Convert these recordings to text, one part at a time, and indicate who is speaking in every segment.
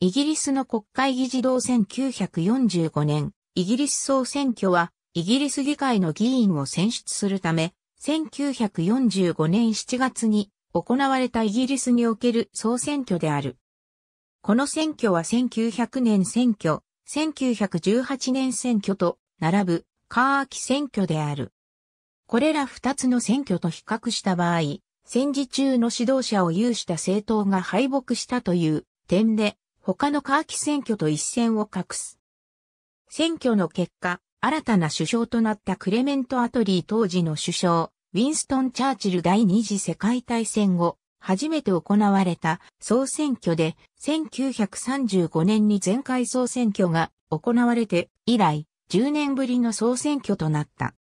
Speaker 1: イギリスの国会議事堂1945年、イギリス総選挙は、イギリス議会の議員を選出するため、1945年7月に行われたイギリスにおける総選挙である。この選挙は1900年選挙、1918年選挙と並ぶカーキ選挙である。これら二つの選挙と比較した場合、戦時中の指導者を有した政党が敗北したという点で他のカーキ選挙と一線を画す。選挙の結果、新たな首相となったクレメント・アトリー当時の首相、ウィンストン・チャーチル第二次世界大戦後、初めて行われた総選挙で、1935年に前回総選挙が行われて以来、10年ぶりの総選挙となった。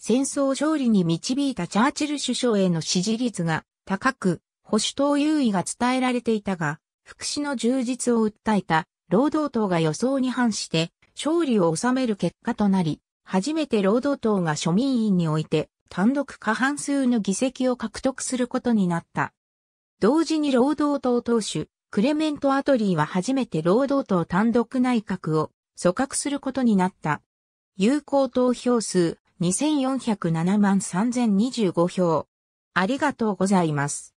Speaker 1: 戦争勝利に導いたチャーチル首相への支持率が高く、保守党優位が伝えられていたが、福祉の充実を訴えた労働党が予想に反して勝利を収める結果となり、初めて労働党が庶民院において単独過半数の議席を獲得することになった。同時に労働党党首、クレメント・アトリーは初めて労働党単独内閣を組閣することになった。有効投票数2407万3025票。ありがとうございます。